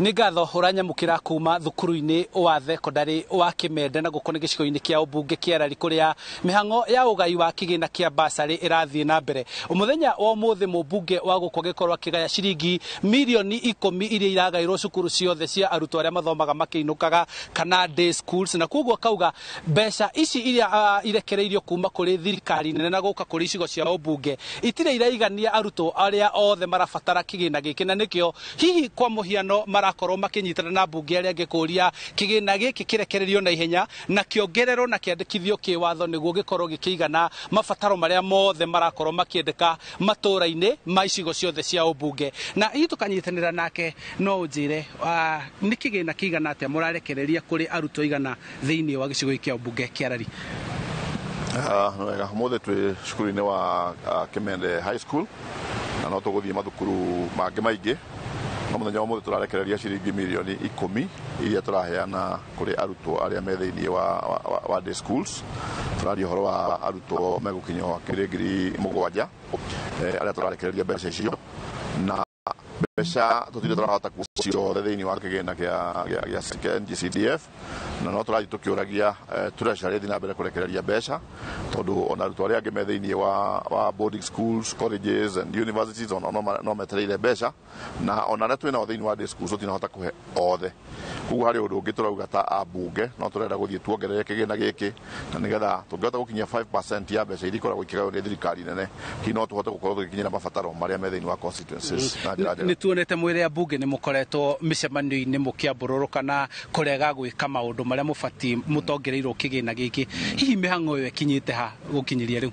nä ngatho mukira kuma thukuru-inĩ wa thekondarĩ wa Kimende na gukone gicigo gĩcigo kia ubunge kia rari kuria mihango ya ugai wa kigina kia basari irathi na mbere umuthenya wa muthi mubunge wa gũkũ agĩkorwo akĩgaya ciringi mirioni ikũmi iria iragaĩrwo cukuru ciothe cia arutwa arĩa mathomaga makĩinũkaga kana day schools na koguo kauga mbeca ici iria uh, irekereirio kuma kuri thirikari nene na guka kuri cigo cia ubunge itire iraigania arutwo aria othe marabatara kigina gĩkĩ na nĩkĩo hihi kwa muhiano mara marakorwo makinyitana na mbunge arĩa ngĩkũria kĩgĩna gĩkĩ kĩrekererio na ihenya na kĩongererwo na kĩandĩkithio kĩwatho nĩguo gĩkorwo gĩkĩigana mabataro marĩa mothe marakorwo makĩendeka matũra-inĩ ma icigo ciothe cia ũmbunge na hihi tũkanyitanĩra nake no njĩre ah, nĩ kĩgĩna kĩigana atĩa mũrarekereria kũrĩ arutwo igana thĩinĩ wa gĩcigo kĩa ũmbunge kĩa rari ah, wega mũthĩ twĩ cukuru-inĩ wa ah, kĩmende high school na no tũgũthiĩ mathukuru mangĩ maingĩ na muthenya wa muthi turarekereria ciringi mirioni ikumi iria kå rä arutwo aria me thä wa, wa, wa day schools turaria uhoro wa arutwo megukinya ngiri a eh, aria rarekereria mbeca icio na Tumesha tutile tunahata kucio the thini wa kigina kia gia SK GCDF na no turathi tukiuragia turecarä na mbere kurekereria mbeca tondu ona arutwo arĩa angĩ me wa, wa boarding schools colleges and universities ona no metereire mbeca na ona arĩa twĩnao thĩinĩ wa day schools tũtinahota kũhe othe koguo harĩ ũndũ ũngĩ tũrauga ta ambunge no tũrenda gũthiĩ tuongerere kĩgĩna gĩkĩ na nĩgetha tũngĩhota gũkinyia 5% ya mbeca iria ikoragwo ikĩgayo nĩ thirikari nene hihi no tũhote gũkorwo tũgĩkinyĩra mabataro marĩa me thĩinĩ wa constituencies na njĩra tuonete mwire mbunge ni mukoretwo micemanio-ini mukiambururu kana kurega gwika maundu maria mubati mutongereirwo kigina giki hihi mihango iyo ikinyite ha gukinyiria riu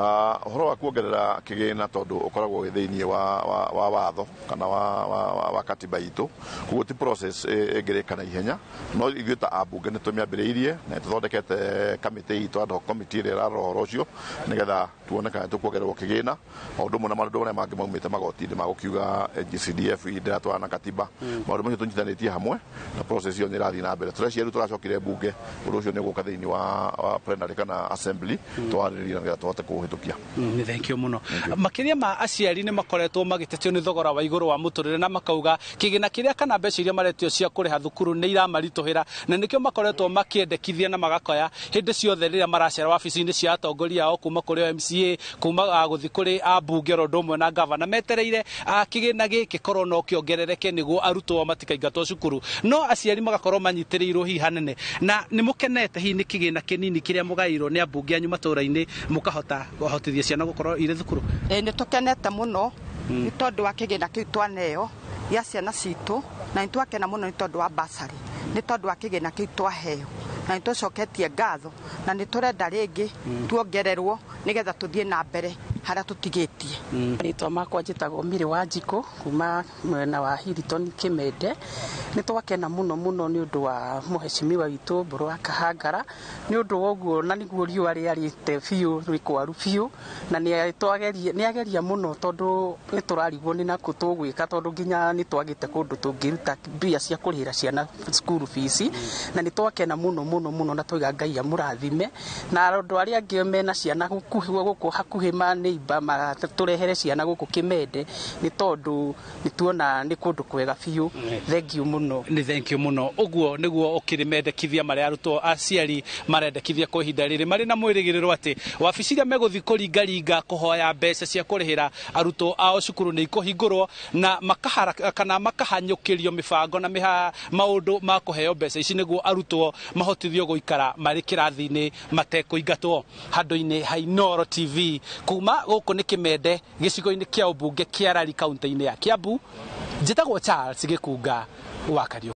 uhoro ah, wa kuongerera kigina tondu ukoragwo wi wa, wa watho kana wa wa, katiba itu koguo ti process ingirika na ihenya no ithuĩ ta ambunge nĩ tũmĩambĩrĩirie na nĩ tũthondekete kamĩtĩ itũ ad hoc committee ĩrĩa ĩrarora ũhoro ũcio nĩgetha tuone kana tũkuongererwo kĩgĩna o ũndũ ũmwe na maũndũ marĩa mangĩ maumĩte magotinĩ ma gũkiuga GCDF ndĩratwarana na katiba hmm. maũndũ macio tũnyitanĩtie hamwe na process ĩyo nĩ ĩrathiĩ na mbere tũrecia rĩu tũracokire mbunge ũndũ ũcio nĩ ũgũka thĩinĩ wa plenary kana assembly hmm. twarĩrĩrie na nĩgetha tũhote kũhĩ kuhitukia mm, ni thank you muno makiria ma aciari ni makoretwo magitetio ni thogora wa igũrũ wa mũtũrĩre na makauga kĩgĩna kiria kana mbeca iria maretio cia kũrĩha thukuru nĩ iramaritũhĩra na nĩkĩo makoretwo makĩendekithia na magakoya hĩndĩ ciothe rĩrĩa maracera wabici-inĩ cia atongoria ao kuma kũrĩ MCA kuma ah, gũthiĩ kũrĩ ambunge oro ũndũ ũmwe na gavana metereire ah, kĩgĩna gĩkĩ korwo no kĩongerereke nĩguo arutwo matikaingatwo cukuru no aciari magakorwo manyitĩrĩirwo hihi hanene na ni mũkenete hihi nĩ kĩgĩna kĩnini kĩrĩa mũgaĩirwo nĩ ambunge anyu matũũra-inĩ mũkahota kũhotithia ciana gũkorwo irĩ thukuru ni nĩ tũkenete mũno hmm. nĩ tondũ wa kĩgĩna kĩu twaneo ya ciana citũ na nĩ twakena mũno nĩ tondũ wa basari nĩ tondũ wa kĩgĩna kĩu twaheo na nĩ tũcoketie ngatho na nĩ tũrenda rĩngĩ hmm. tuongererwo nĩgetha tũthiĩ na mbere haria tutigitie ritwa makwa njitagwo miri wa njiku kuma mwena wa Hiliton Kimende ni twakena muno muno ni undu wa muheshimiwa witu mburu wa Kahangara ni undu woguo na niguo te riarite biu rikwaru biu na ni ageria muno tondu ni turarigwo ni naku tugwika tondu nginya ni twagite kundu tungiruta mbia cia kurihira ciana skuru fees na ni twakena muno muno muno na twiga ngai amurathime na andu aria angi mena ciana guku hakuhi imba maturehere ciana guku kimende ni tondu ni tuona ni kundu kwega biå thank you muno ni thank you muno uguo niguo ukirimende guo mare aruto rä mendekithia marä arutwo aciari marendekithia kwa ihinda rä rä marä na mwä ati gä rä ro atä wabici iria megå thiä kå ringaringa mbeca cia kurihira aruto ao cukuru ni ikå hingå rwo na kana makahanyukirio kä na miha maundu ma kå heo mbeca ici niguo aruto mahotithio gå ikara marä kä rathi-inä ingatwo handå hainoro tv kuma guku ni kimende gicigo-ini kia ubunge kia rari kaunti-ini ya kiambu njitagwo charles gikunga wa kariu